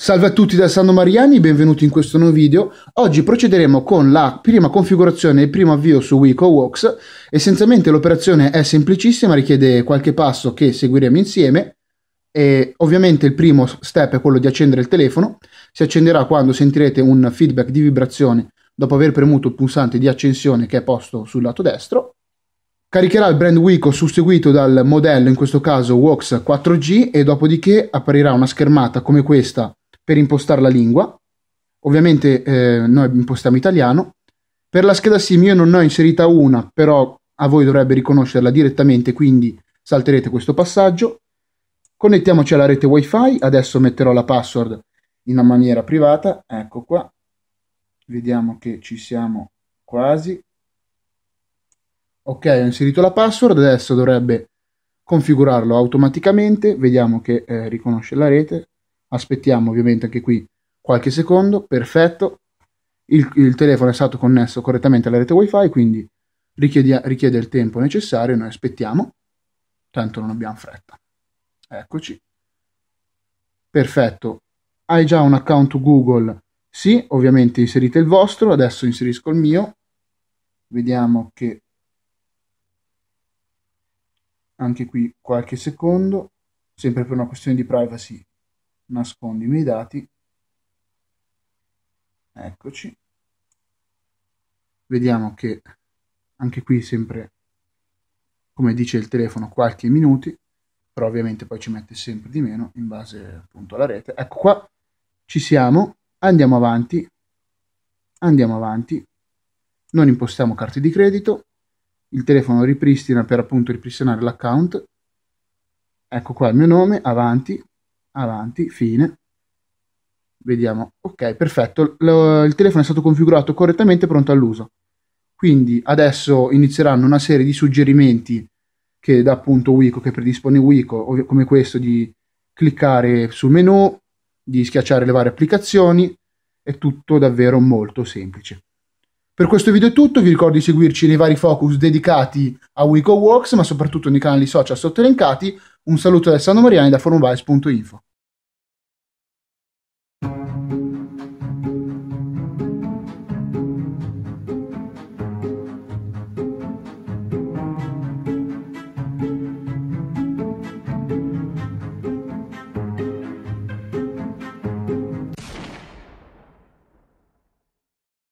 Salve a tutti da Sando Mariani, benvenuti in questo nuovo video. Oggi procederemo con la prima configurazione e il primo avvio su WicoWorks. Essenzialmente l'operazione è semplicissima, richiede qualche passo che seguiremo insieme. E ovviamente il primo step è quello di accendere il telefono. Si accenderà quando sentirete un feedback di vibrazione dopo aver premuto il pulsante di accensione che è posto sul lato destro. Caricherà il brand Wico susseguito dal modello, in questo caso Wox 4G, e dopodiché apparirà una schermata come questa per impostare la lingua. Ovviamente eh, noi impostiamo italiano. Per la scheda SIM io non ne ho inserita una, però a voi dovrebbe riconoscerla direttamente, quindi salterete questo passaggio. Connettiamoci alla rete WiFi, adesso metterò la password in una maniera privata, ecco qua. Vediamo che ci siamo quasi. Ok, ho inserito la password, adesso dovrebbe configurarlo automaticamente, vediamo che eh, riconosce la rete, aspettiamo ovviamente anche qui qualche secondo, perfetto, il, il telefono è stato connesso correttamente alla rete wifi, quindi richiede, richiede il tempo necessario, noi aspettiamo, tanto non abbiamo fretta. Eccoci. Perfetto. Hai già un account Google? Sì, ovviamente inserite il vostro, adesso inserisco il mio. Vediamo che anche qui qualche secondo, sempre per una questione di privacy, nascondo i miei dati, eccoci, vediamo che anche qui sempre, come dice il telefono, qualche minuti, però ovviamente poi ci mette sempre di meno in base appunto alla rete. Ecco qua, ci siamo, andiamo avanti, andiamo avanti, non impostiamo carte di credito, il telefono ripristina per appunto ripristinare l'account, ecco qua il mio nome, avanti, avanti, fine. Vediamo, ok, perfetto, Lo, il telefono è stato configurato correttamente, e pronto all'uso. Quindi adesso inizieranno una serie di suggerimenti che dà appunto Wico, che predispone Wico, come questo di cliccare sul menu, di schiacciare le varie applicazioni, è tutto davvero molto semplice. Per questo video è tutto, vi ricordo di seguirci nei vari focus dedicati a Wico Works, ma soprattutto nei canali social sotto elencati. Un saluto da Alessandro Mariani da forumvice.info.